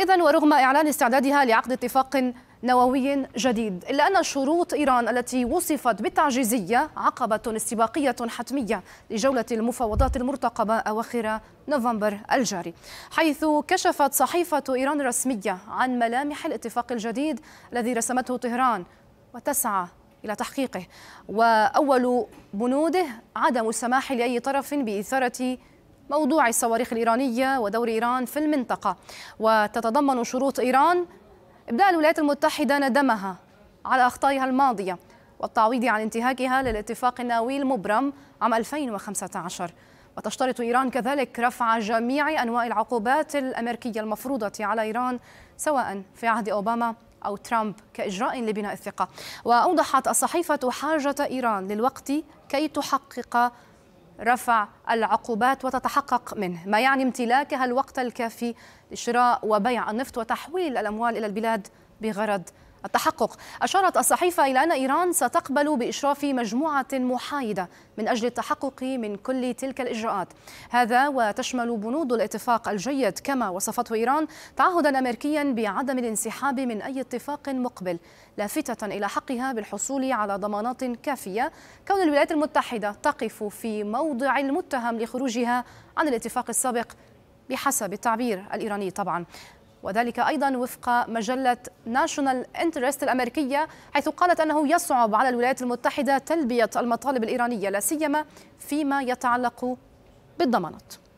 إذا ورغم إعلان استعدادها لعقد اتفاق نووي جديد إلا أن شروط إيران التي وصفت بالتعجيزية عقبة استباقية حتمية لجولة المفاوضات المرتقبة أواخر نوفمبر الجاري حيث كشفت صحيفة إيران الرسمية عن ملامح الاتفاق الجديد الذي رسمته طهران وتسعى إلى تحقيقه وأول بنوده عدم السماح لأي طرف بإثارة موضوع الصواريخ الإيرانية ودور إيران في المنطقة وتتضمن شروط إيران إبداء الولايات المتحدة ندمها على أخطائها الماضية والتعويض عن انتهاكها للاتفاق النووي المبرم عام 2015 وتشترط إيران كذلك رفع جميع أنواع العقوبات الأمريكية المفروضة على إيران سواء في عهد أوباما أو ترامب كإجراء لبناء الثقة وأوضحت الصحيفة حاجة إيران للوقت كي تحقق رفع العقوبات وتتحقق منه ما يعني امتلاكها الوقت الكافي لشراء وبيع النفط وتحويل الأموال إلى البلاد بغرض التحقق أشارت الصحيفة إلى أن إيران ستقبل بإشراف مجموعة محايدة من أجل التحقق من كل تلك الإجراءات هذا وتشمل بنود الاتفاق الجيد كما وصفته إيران تعهدا أمريكيا بعدم الانسحاب من أي اتفاق مقبل لافتة إلى حقها بالحصول على ضمانات كافية كون الولايات المتحدة تقف في موضع المتهم لخروجها عن الاتفاق السابق بحسب التعبير الإيراني طبعا وذلك أيضا وفق مجلة ناشونال انترست الأمريكية حيث قالت أنه يصعب على الولايات المتحدة تلبية المطالب الإيرانية لا سيما فيما يتعلق بالضمانات